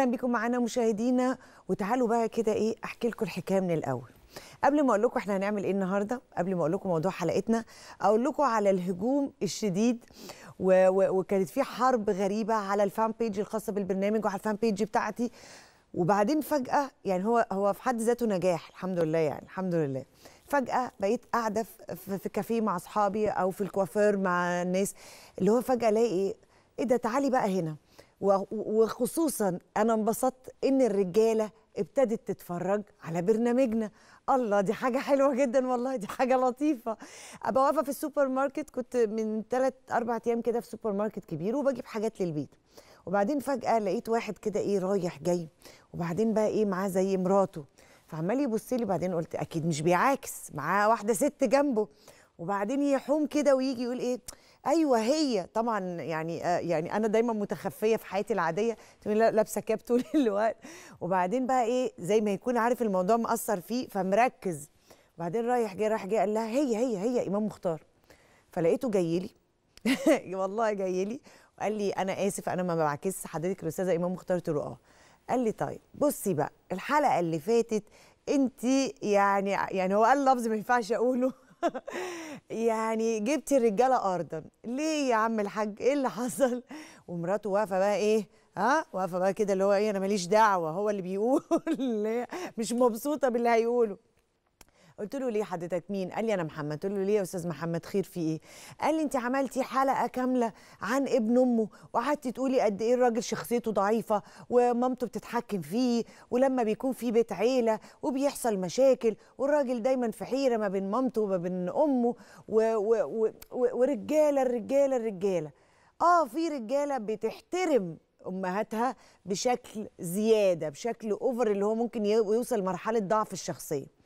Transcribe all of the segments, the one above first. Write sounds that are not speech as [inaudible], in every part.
اهلا بكم معانا مشاهدينا وتعالوا بقى كده ايه احكي لكم الحكايه من الاول قبل ما اقول لكم احنا هنعمل ايه النهارده قبل ما اقول لكم موضوع حلقتنا اقول لكم على الهجوم الشديد و... و... وكانت في حرب غريبه على الفان بيج الخاصه بالبرنامج وعلى الفان بيج بتاعتي وبعدين فجاه يعني هو هو في حد ذاته نجاح الحمد لله يعني الحمد لله فجاه بقيت قاعده في, في كافيه مع اصحابي او في الكوافير مع الناس اللي هو فجاه الاقي ايه, إيه ده تعالي بقى هنا وخصوصا انا انبسطت ان الرجاله ابتدت تتفرج على برنامجنا الله دي حاجه حلوه جدا والله دي حاجه لطيفه ابقى واقفه في السوبر ماركت كنت من ثلاث اربع ايام كده في سوبر ماركت كبير وبجيب حاجات للبيت وبعدين فجاه لقيت واحد كده ايه رايح جاي وبعدين بقى ايه معاه زي مراته فعمال يبص لي بعدين قلت اكيد مش بيعاكس معاه واحده ست جنبه وبعدين يحوم كده ويجي يقول ايه ايوه هي طبعا يعني آه يعني انا دايما متخفيه في حياتي العاديه تقول لابسه كاب طول [laughs] الوقت وبعدين بقى ايه زي ما يكون عارف الموضوع مأثر فيه فمركز وبعدين رايح جاي رايح جاي قال لها هي هي هي امام مختار فلقيته جاي لي [laughs] والله جاي لي وقال لي انا اسف انا ما بعكسش حضرتك الاستاذه امام مختار قلت له اه قال لي طيب بصي بقى الحلقه اللي فاتت انت يعني يعني هو قال لفظ ما ينفعش اقوله [laughs] يعني جبتي الرجاله ارضا ليه يا عم الحاج ايه اللي حصل ومراته واقفه بقى ايه ها واقفه بقى كده اللي هو ايه انا ماليش دعوه هو اللي بيقول [laughs] مش مبسوطه باللي هيقوله قلت له ليه حضرتك مين قال لي انا محمد قلت له ليه يا استاذ محمد خير في ايه قال لي انت عملتي حلقه كامله عن ابن امه وقعدتي تقولي قد ايه الراجل شخصيته ضعيفه ومامته بتتحكم فيه ولما بيكون في بيت عيله وبيحصل مشاكل والراجل دايما في حيره ما بين مامته وما بين امه و و و ورجاله الرجاله الرجاله اه في رجاله بتحترم امهاتها بشكل زياده بشكل اوفر اللي هو ممكن يوصل مرحله ضعف الشخصيه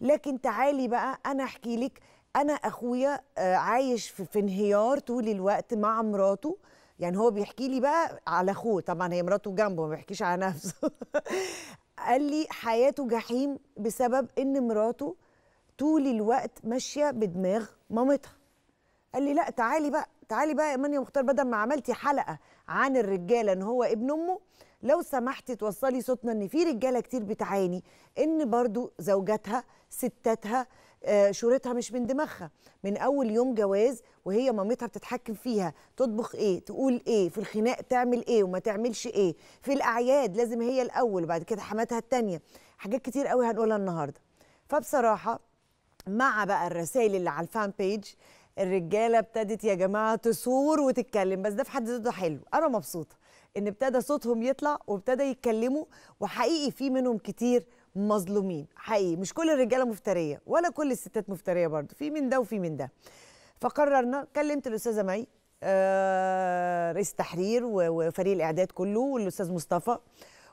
لكن تعالي بقى انا احكي لك انا اخويا آه، عايش في, انهيار طول الوقت مع مراته يعني هو بيحكي لي بقى على اخوه طبعا هي مراته جنبه ما بيحكيش على نفسه [laughs] قال لي حياته جحيم بسبب ان مراته طول الوقت ماشيه بدماغ مامتها قال لي لا تعالي بقى تعالي بقى يا مختار بدل ما عملتي حلقه عن الرجاله ان هو ابن امه لو سمحتي توصلي صوتنا ان في رجاله كتير بتعاني ان برضو زوجاتها ستاتها آه، شورتها مش من دماغها من اول يوم جواز وهي مامتها بتتحكم فيها تطبخ ايه تقول ايه في الخناق تعمل ايه وما تعملش ايه في الاعياد لازم هي الاول وبعد كده حماتها التانية حاجات كتير قوي هنقولها النهارده فبصراحه مع بقى الرسائل اللي على الفان بيج الرجاله ابتدت يا جماعه تصور وتتكلم بس ده في حد ذاته حلو انا مبسوطه ان ابتدى صوتهم يطلع وابتدى يتكلموا وحقيقي في منهم كتير مظلومين حقيقي مش كل الرجاله مفتريه ولا كل الستات مفتريه برضو في من ده وفي من ده فقررنا كلمت الاستاذه مي آه رئيس التحرير وفريق الاعداد كله والاستاذ مصطفى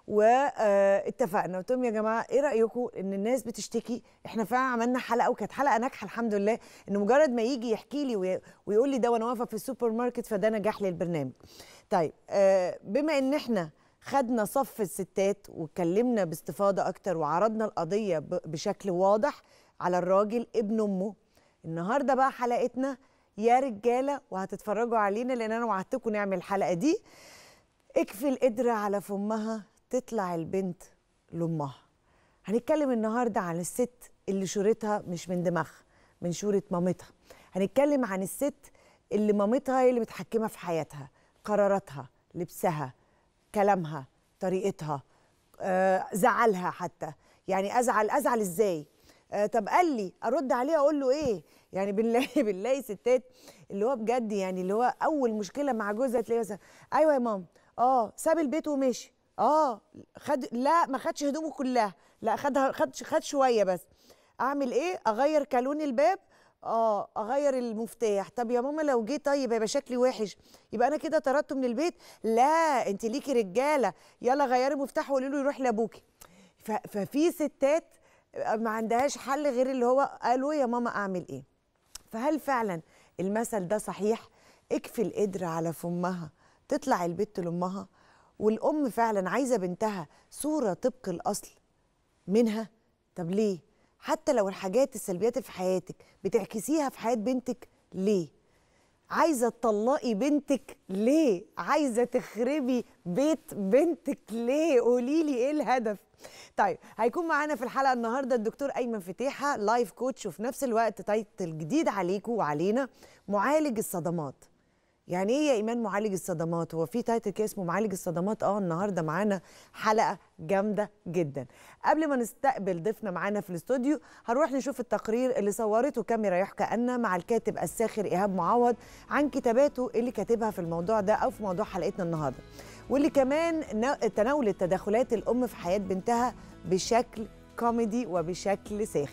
واتفقنا آه، قلت لهم يا جماعه ايه رايكم ان الناس بتشتكي احنا فعلا عملنا حلقه وكانت حلقه ناجحه الحمد لله ان مجرد ما يجي يحكي لي ويقول لي ده وانا واقفه في السوبر ماركت فده نجاح للبرنامج طيب آه، بما ان احنا خدنا صف الستات واتكلمنا باستفاضه اكتر وعرضنا القضيه بشكل واضح على الراجل ابن امه النهارده بقى حلقتنا يا رجاله وهتتفرجوا علينا لان انا وعدتكم نعمل الحلقه دي اكفي القدره على فمها تطلع البنت لامها هنتكلم النهارده عن الست اللي شورتها مش من دماغها من شوره مامتها هنتكلم عن الست اللي مامتها هي اللي متحكمه في حياتها قراراتها لبسها كلامها طريقتها آه، زعلها حتى يعني ازعل ازعل ازاي آه، طب قال لي ارد عليه اقول له ايه يعني [laughs] بنلاقي بنلاقي ستات اللي هو بجد يعني اللي هو اول مشكله مع جوزها تلاقيه مثلا ايوه يا ماما اه ساب البيت ومشي اه خد لا ما خدش هدومه كلها لا خدها خد خد شويه بس اعمل ايه اغير كالون الباب اه اغير المفتاح طب يا ماما لو جه طيب هيبقى شكلي وحش يبقى انا كده طردته من البيت لا انت ليكي رجاله يلا غيري مفتاح وقولي له يروح لابوكي ففي ستات ما عندهاش حل غير اللي هو قالوا يا ماما اعمل ايه فهل فعلا المثل ده صحيح اكفي القدره على فمها تطلع البيت لامها والام فعلا عايزه بنتها صوره طبق الاصل منها طب ليه حتى لو الحاجات السلبيات اللي في حياتك بتعكسيها في حياه بنتك ليه عايزه تطلقي بنتك ليه عايزه تخربي بيت بنتك ليه قولي لي ايه الهدف طيب هيكون معانا في الحلقه النهارده الدكتور ايمن فتيحه لايف كوتش وفي نفس الوقت تايتل جديد عليكم وعلينا معالج الصدمات يعني ايه يا ايمان معالج الصدمات هو في تايتل كده اسمه معالج الصدمات اه النهارده معانا حلقه جامده جدا قبل ما نستقبل ضيفنا معانا في الاستوديو هنروح نشوف التقرير اللي صورته كاميرا يحكى ان مع الكاتب الساخر ايهاب معوض عن كتاباته اللي كاتبها في الموضوع ده او في موضوع حلقتنا النهارده واللي كمان تناولت تدخلات الام في حياه بنتها بشكل كوميدي وبشكل ساخر